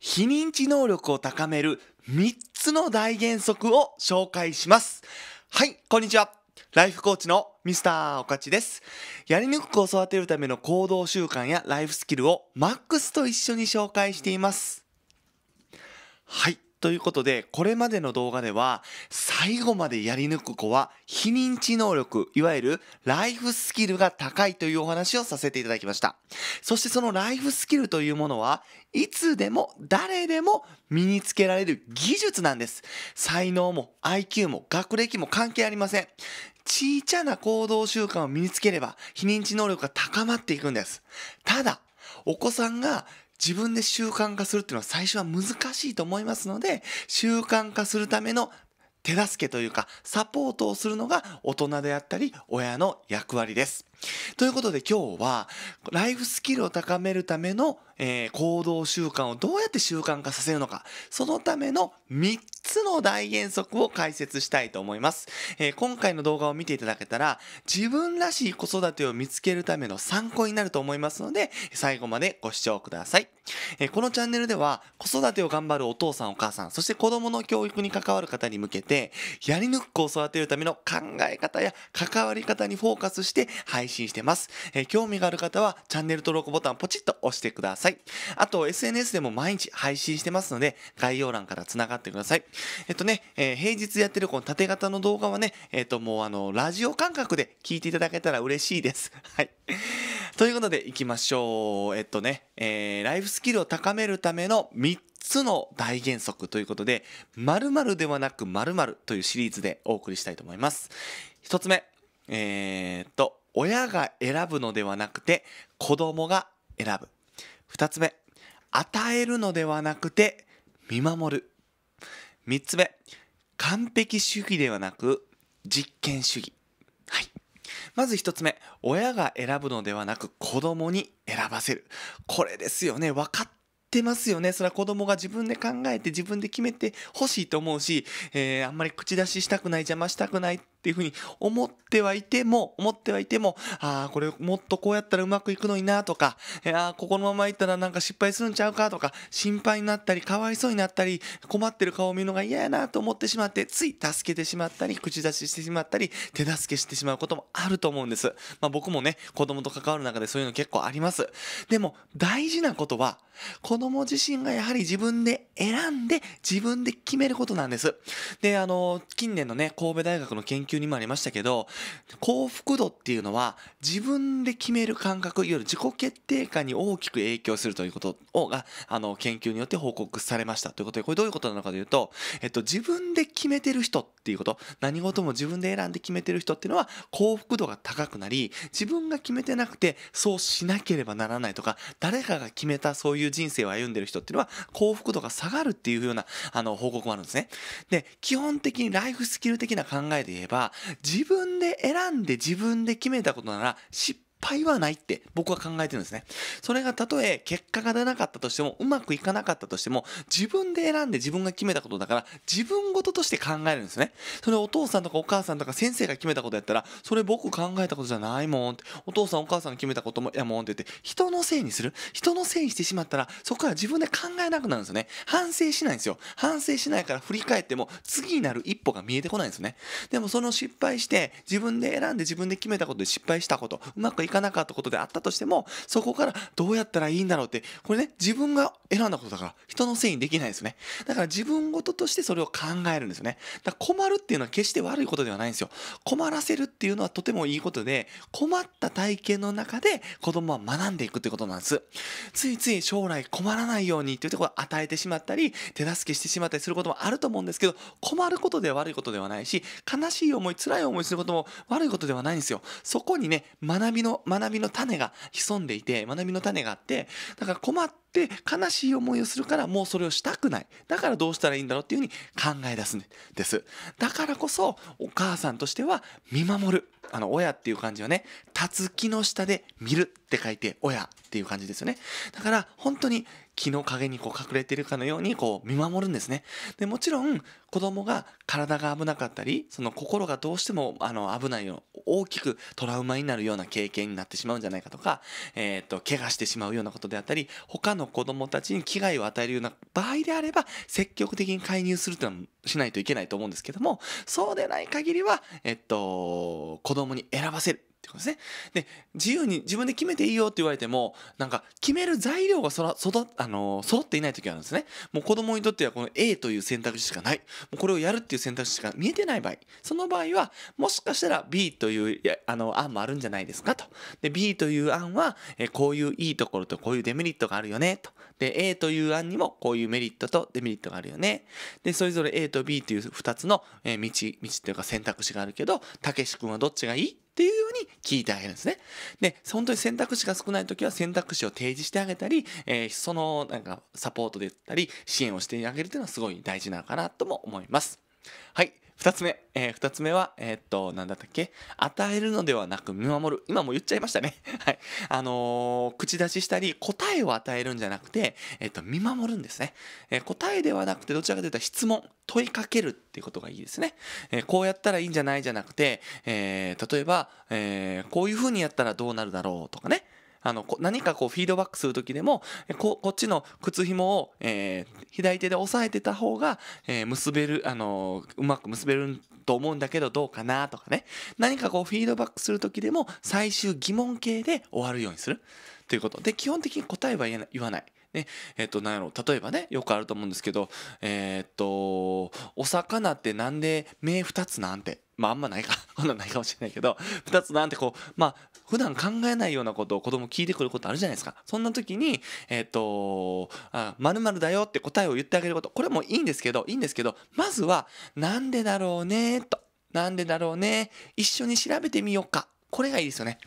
非認知能力を高める3つの大原則を紹介します。はい、こんにちは。ライフコーチのミスターおかちです。やり抜く子を育てるための行動習慣やライフスキルをマックスと一緒に紹介しています。はい。ということで、これまでの動画では、最後までやり抜く子は、非認知能力、いわゆるライフスキルが高いというお話をさせていただきました。そしてそのライフスキルというものは、いつでも誰でも身につけられる技術なんです。才能も IQ も学歴も関係ありません。小さな行動習慣を身につければ、非認知能力が高まっていくんです。ただ、お子さんが自分で習慣化するっていうのは最初は難しいと思いますので、習慣化するための手助けというか、サポートをするのが大人であったり、親の役割です。ということで今日は、ライフスキルを高めるためのえー、行動習慣をどうやって習慣化させるのか、そのための3つの大原則を解説したいと思います。えー、今回の動画を見ていただけたら、自分らしい子育てを見つけるための参考になると思いますので、最後までご視聴ください。えー、このチャンネルでは、子育てを頑張るお父さんお母さん、そして子供の教育に関わる方に向けて、やり抜く子を育てるための考え方や関わり方にフォーカスして配信してます。え興味がある方は、チャンネル登録ボタンポチッと押してください。さい。あと、SNS でも毎日配信してますので、概要欄から繋がってください。えっとね、えー、平日やってるこの縦型の動画はね、えっと、もうあの、ラジオ感覚で聞いていただけたら嬉しいです。はい。ということで、行きましょう。えっとね、えー、ライフスキルを高めるための3つの大原則ということで、〇〇ではなく〇〇というシリーズでお送りしたいと思います。1つ目、えー、っと、親が選ぶのではなくて、子供が選ぶ。2つ目与えるのではなくて見守る3つ目完璧主義ではなく実験主義はいまず1つ目親が選ぶのではなく子供に選ばせるこれですよね分かってますよねそれは子供が自分で考えて自分で決めてほしいと思うし、えー、あんまり口出ししたくない邪魔したくないっっていうふうに思ってはいても、思ってはいても、ああ、これもっとこうやったらうまくいくのになとか、ああ、ここのままいったらなんか失敗するんちゃうかとか、心配になったり、かわいそうになったり、困ってる顔を見るのが嫌やなと思ってしまって、つい助けてしまったり、口出ししてしまったり、手助けしてしまうこともあると思うんです。まあ僕もね、子供と関わる中でそういうの結構あります。でも、大事なことは、子供自身がやはり自分で選んで、自分で決めることなんです。で、あの、近年のね、神戸大学の研究急にもありましたけど幸福度っていうのは自分で決める感覚いわゆる自己決定感に大きく影響するということをがあの研究によって報告されましたということでこれどういうことなのかというと、えっと、自分で決めてる人っていうこと何事も自分で選んで決めてる人っていうのは幸福度が高くなり自分が決めてなくてそうしなければならないとか誰かが決めたそういう人生を歩んでる人っていうのは幸福度が下がるっていうようなあの報告もあるんですね。で基本的にライフスキル的な考えで言えばば自分で選んで自分で決めたことなら失敗はないって僕は考えてるんですね。それがたとえ結果が出なかったとしても、うまくいかなかったとしても、自分で選んで自分が決めたことだから、自分ごととして考えるんですね。それお父さんとかお母さんとか先生が決めたことやったら、それ僕考えたことじゃないもんって、お父さんお母さんが決めたこともやもんって言って、人のせいにする人のせいにしてしまったら、そこから自分で考えなくなるんですよね。反省しないんですよ。反省しないから振り返っても、次になる一歩が見えてこないんですよね。でもその失敗して、自分で選んで自分で決めたことで失敗したこと、うまくいかなかったことであったとしても、そこからどうやったらいいんだろうって、これね、自分が選んだことだから、人のせいにできないですね。だから自分ごととしてそれを考えるんですよね。だから困るっていうのは決して悪いことではないんですよ。困らせるっていうのはとてもいいことで、困った体験の中で子供は学んでいくってことなんです。ついつい将来困らないようにっていうところを与えてしまったり、手助けしてしまったりすることもあると思うんですけど、困ることで悪いことではないし、悲しい思い、辛い思いすることも悪いことではないんですよ。そこにね、学びの学びの種が潜んでいて、学びの種があって、だから困って悲しい思いをするからもうそれをしたくない。だからどうしたらいいんだろうっていうふうに考え出すんです。だからこそ、お母さんとしては見守る。あの、親っていう感じはね、たつきの下で見るって書いて、親っていう感じですよね。だから、本当に木の陰にこう隠れてるかのように、こう見守るんですね。で、もちろん、子供が体が危なかったり、その心がどうしても、あの、危ないよ、大きくトラウマになるような経験になってしまうんじゃないかとか、えっ、と、怪我してしまうようなことであったり、他の子供たちに危害を与えるような場合であれば、積極的に介入するっていうのはしないといけないと思うんですけども、そうでない限りは、えっと、子供供に選ばせるってことですね。で、自由に自分で決めていいよって言われても、なんか決める材料がそら、そあのー、揃っていない時があるんですね。もう子供にとってはこの A という選択肢しかない。もうこれをやるっていう選択肢しか見えてない場合。その場合は、もしかしたら B というあの案もあるんじゃないですかと。で、B という案は、えこういういいところとこういうデメリットがあるよねと。で、A という案にもこういうメリットとデメリットがあるよね。で、それぞれ A と B という2つの、え道、道というか選択肢があるけど、たけし君はどっちがいいっていうように聞いてあげるんですね。で、本当に選択肢が少ない時は選択肢を提示してあげたり、えー、そのなんかサポートで言ったり、支援をしてあげるというのはすごい大事なのかなとも思います。はい。二つ目、えー、二つ目は、えー、っと、なんだったっけ与えるのではなく見守る。今も言っちゃいましたね。はい。あのー、口出ししたり、答えを与えるんじゃなくて、えー、っと、見守るんですね。え答えではなくて、どちらかというと質問、問いかけるっていうことがいいですね。えこうやったらいいんじゃないじゃなくて、え例えば、えこういうふうにやったらどうなるだろうとかね。あの何かこうフィードバックする時でもここっちの靴紐を、えー、左手で押さえてた方が、えー、結べる、あのー、うまく結べると思うんだけどどうかなとかね何かこうフィードバックする時でも最終疑問形で終わるようにするということで基本的に答えは言わない。ね、えっと、なんやろ例えばね、よくあると思うんですけど、えー、っと、お魚ってなんで目2つなんて、まああんまないか、こんなんないかもしれないけど、2つなんてこう、まあ、普段考えないようなことを子供聞いてくることあるじゃないですか。そんな時に、えっ、と、あ、〇〇だよって答えを言ってあげること。これもいいんですけど、いいんですけど、まずは、なんでだろうね、と。なんでだろうね。一緒に調べてみようか。これがいいですよね。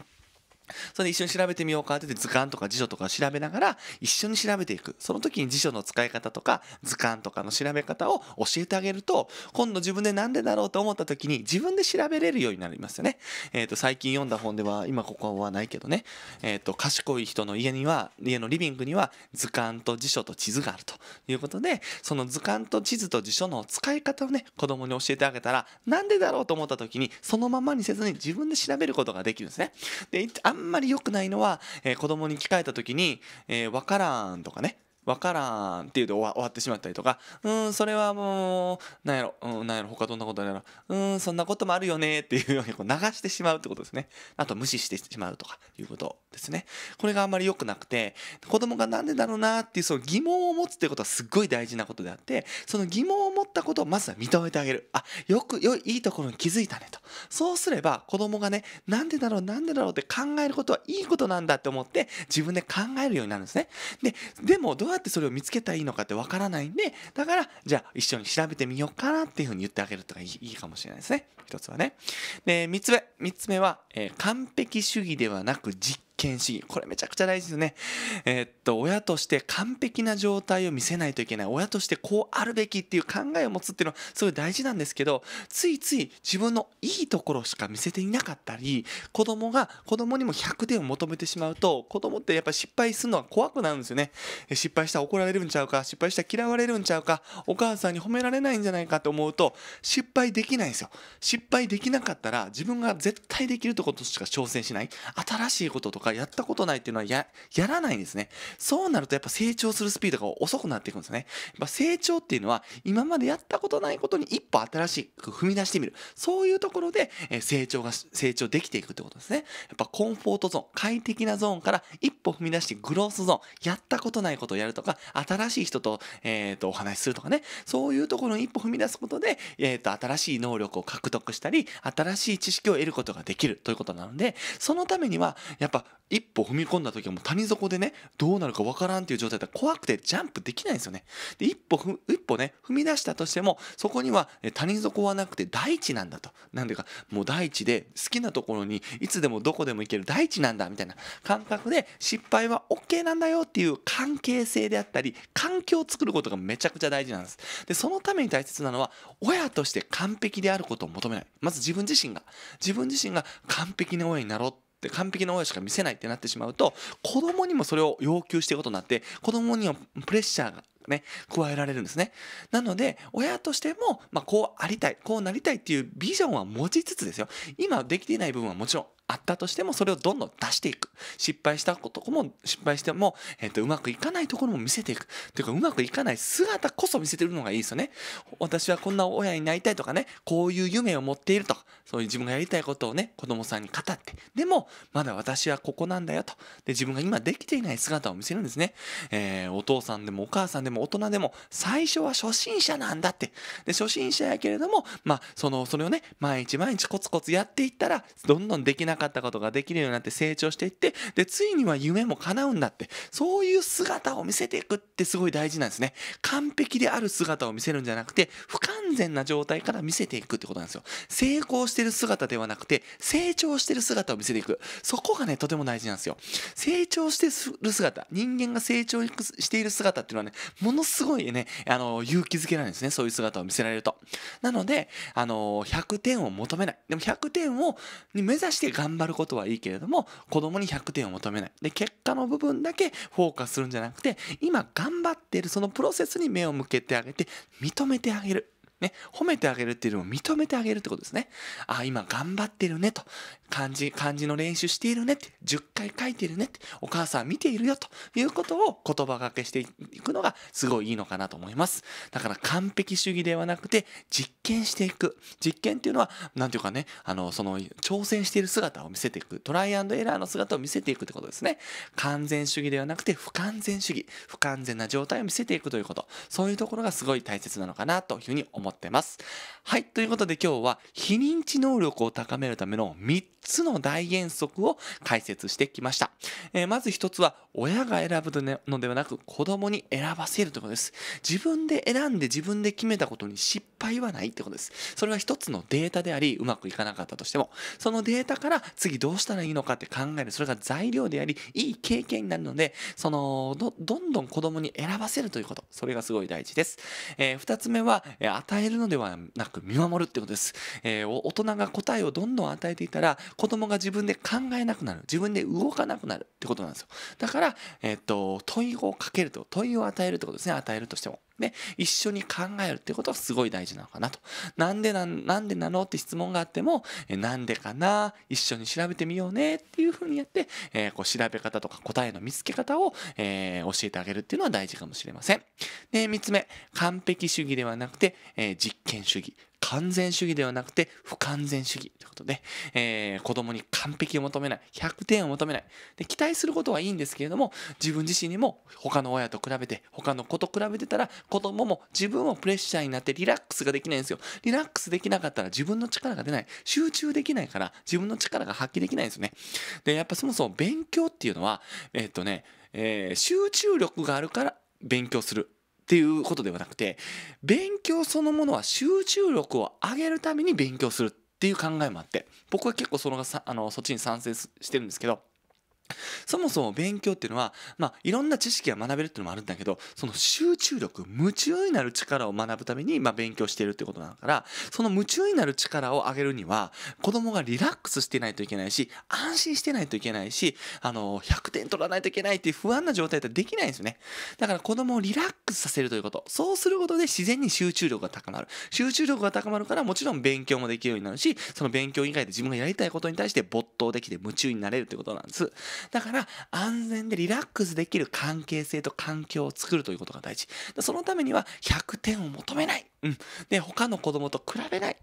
それで一緒に調べてみようかって言って図鑑とか辞書とか調べながら一緒に調べていく。その時に辞書の使い方とか図鑑とかの調べ方を教えてあげると、今度自分で何でだろうと思った時に自分で調べれるようになりますよね。えっ、ー、と、最近読んだ本では、今ここはないけどね、えっ、ー、と、賢い人の家には、家のリビングには図鑑と辞書と地図があるということで、その図鑑と地図と辞書の使い方をね、子供に教えてあげたら、何でだろうと思った時に、そのままにせずに自分で調べることができるんですね。で、あんんまり良くないのは、えー、子供に聞かれた時に「わ、えー、からん」とかね分からんっていうで終わってしまったりとか、うん、それはもう、なんやろ、うん、なんやろ、他どんなことやら、うん、そんなこともあるよねっていうようにこう流してしまうってことですね。あと無視してしまうとかいうことですね。これがあんまり良くなくて、子供がなんでだろうなっていうその疑問を持つってことはすっごい大事なことであって、その疑問を持ったことをまずは認めてあげる。あ、よく、よい、いところに気づいたねと。そうすれば子供がね、なんでだろう、なんでだろうって考えることはいいことなんだって思って、自分で考えるようになるんですね。で、でもどうやっってそれを見つけたらいいのかってわからないんで、だから、じゃあ一緒に調べてみようかなっていうふうに言ってあげるとかいいかもしれないですね。一つはね。で、三つ目。三つ目は、えー、完璧主義ではなく実権主義これめちゃくちゃ大事ですねえー、っと親として完璧な状態を見せないといけない親としてこうあるべきっていう考えを持つっていうのはすごい大事なんですけどついつい自分のいいところしか見せていなかったり子供が子供にも100点を求めてしまうと子供ってやっぱ失敗するのは怖くなるんですよね失敗したら怒られるんちゃうか失敗したら嫌われるんちゃうかお母さんに褒められないんじゃないかと思うと失敗できないんですよ失敗できなかったら自分が絶対できるってことしか挑戦しない新しいこととかやったことないっていうのはや、やらないんですね。そうなるとやっぱ成長するスピードが遅くなっていくんですね。やっぱ成長っていうのは今までやったことないことに一歩新しく踏み出してみる。そういうところで成長が、成長できていくってことですね。やっぱコンフォートゾーン、快適なゾーンから一歩踏み出してグロースゾーン、やったことないことをやるとか、新しい人と、えっ、ー、と、お話しするとかね、そういうところに一歩踏み出すことで、えっ、ー、と、新しい能力を獲得したり、新しい知識を得ることができるということなので、そのためには、やっぱ一歩踏み込んだ時はもう谷底でねどうなるかわからんっていう状態だったら怖くてジャンプできないんですよねで一歩一歩ね踏み出したとしてもそこには谷底はなくて大地なんだとなでかもう大地で好きなところにいつでもどこでも行ける大地なんだみたいな感覚で失敗は OK なんだよっていう関係性であったり環境を作ることがめちゃくちゃ大事なんですでそのために大切なのは親として完璧であることを求めないまず自分自身が自分自身が完璧な親になろう完璧な親しか見せないってなってしまうと子供にもそれを要求していくことになって子供にもプレッシャーがね、加えられるんですね。なので、親としても、まあ、こうありたい、こうなりたいっていうビジョンは持ちつつですよ。今できていない部分はもちろんあったとしても、それをどんどん出していく。失敗したことも、失敗しても、えっ、ー、と、うまくいかないところも見せていく。というか、うまくいかない姿こそ見せてるのがいいですよね。私はこんな親になりたいとかね、こういう夢を持っているとか、そういう自分がやりたいことをね、子供さんに語って、でも、まだ私はここなんだよと。で、自分が今できていない姿を見せるんですね。えー、お父さんでもお母さんでもも大人でも最初は初心者なんだって。で、初心者やけれども、まあ、その、それをね、毎日毎日コツコツやっていったら、どんどんできなかったことができるようになって成長していって、で、ついには夢も叶うんだって。そういう姿を見せていくってすごい大事なんですね。完璧である姿を見せるんじゃなくて、不完全な状態から見せていくってことなんですよ。成功してる姿ではなくて、成長してる姿を見せていく。そこがね、とても大事なんですよ。成長してる姿、人間が成長している姿っていうのはね、ものすごいね、あの、勇気づけられるんですね。そういう姿を見せられると。なので、あの、100点を求めない。でも100点を、目指して頑張ることはいいけれども、子供に100点を求めない。で、結果の部分だけフォーカスするんじゃなくて、今頑張っているそのプロセスに目を向けてあげて、認めてあげる。ね、褒めてあげるっていうのを認めてあげるってことですね。あ、今頑張ってるねと。漢字、漢字の練習しているねって。10回書いてるねって。お母さん見ているよということを言葉がけしていくのがすごいいいのかなと思います。だから完璧主義ではなくて実験していく。実験っていうのは、なんていうかね、あの、その挑戦している姿を見せていく。トライアンドエラーの姿を見せていくってことですね。完全主義ではなくて不完全主義。不完全な状態を見せていくということ。そういうところがすごい大切なのかなというふうに思います。ってます。はい。ということで今日は非認知能力を高めるための3つの大原則を解説してきました。えー、まず1つは親が選ぶのではなく子供に選ばせるということです。自分で選んで自分で決めたことに失敗はないってことです。それは1つのデータであり、うまくいかなかったとしても、そのデータから次どうしたらいいのかって考える、それが材料であり、いい経験になるので、その、ど、どんどん子供に選ばせるということ。それがすごい大事です。えー、2つ目は、与与えるのではなく見守るってことです、えー、大人が答えをどんどん与えていたら子供が自分で考えなくなる自分で動かなくなるってことなんですよだから、えー、っと問いをかけると問いを与えるってことですね与えるとしてもね、一緒に考えるってことがすごい大事なのかなと。なんでな、なんでなのって質問があっても、えなんでかな一緒に調べてみようねっていうふうにやって、えー、こう調べ方とか答えの見つけ方を、えー、教えてあげるっていうのは大事かもしれません。で、三つ目、完璧主義ではなくて、えー、実験主義。完全主義ではなくて不完全主義ということで、えー、子供に完璧を求めない100点を求めないで期待することはいいんですけれども自分自身にも他の親と比べて他の子と比べてたら子供も自分もプレッシャーになってリラックスができないんですよリラックスできなかったら自分の力が出ない集中できないから自分の力が発揮できないんですよねでやっぱそもそも勉強っていうのはえー、っとね、えー、集中力があるから勉強するっていうことではなくて勉強そのものは集中力を上げるために勉強するっていう考えもあって僕は結構そのあのそっちに賛成してるんですけどそもそも勉強っていうのは、まあ、いろんな知識が学べるっていうのもあるんだけど、その集中力、夢中になる力を学ぶために、まあ、勉強しているってことのから、その夢中になる力を上げるには、子供がリラックスしてないといけないし、安心してないといけないし、あの、100点取らないといけないっていう不安な状態ってできないんですよね。だから子供をリラックスさせるということ。そうすることで自然に集中力が高まる。集中力が高まるから、もちろん勉強もできるようになるし、その勉強以外で自分がやりたいことに対して没頭できて夢中になれるってことなんです。だから安全でリラックスできる関係性と環境を作るということが大事。そのためには100点を求めない。うん、で他の子供と比べない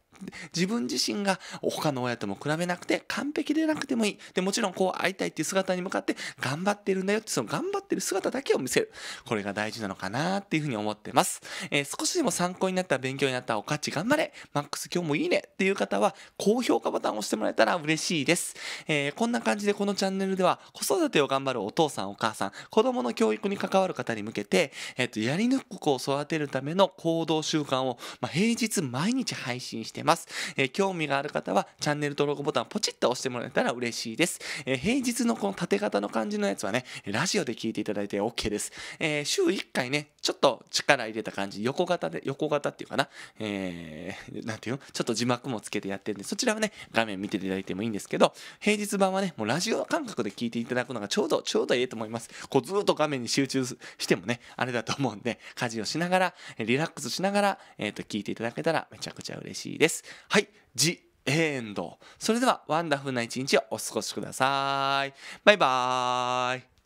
自分自身が他の親とも比べなくて完璧でなくてもいいでもちろんこう会いたいっていう姿に向かって頑張ってるんだよってその頑張ってる姿だけを見せるこれが大事なのかなっていうふうに思ってます、えー、少しでも参考になった勉強になったお価値頑張れマックス今日もいいねっていう方は高評価ボタンを押してもらえたら嬉しいです、えー、こんな感じでこのチャンネルでは子育てを頑張るお父さんお母さん子供の教育に関わる方に向けて、えー、とやり抜く子を育てるための行動習慣をを、まあ、平日毎日配信してます、えー、興味がある方はチャンネル登録ボタンポチッと押してもらえたら嬉しいです、えー、平日のこの縦型の感じのやつはねラジオで聞いていただいて OK です、えー、週1回ねちょっと力入れた感じ、横型で、横型っていうかな、えー、なんていうのちょっと字幕もつけてやってるんで、そちらはね、画面見ていただいてもいいんですけど、平日版はね、もうラジオ感覚で聞いていただくのがちょうど、ちょうどいいと思います。こうずっと画面に集中してもね、あれだと思うんで、家事をしながら、リラックスしながら、えっ、ー、と、聞いていただけたらめちゃくちゃ嬉しいです。はい、ジエンド。それでは、ワンダフルな一日をお過ごしください。バイバーイ。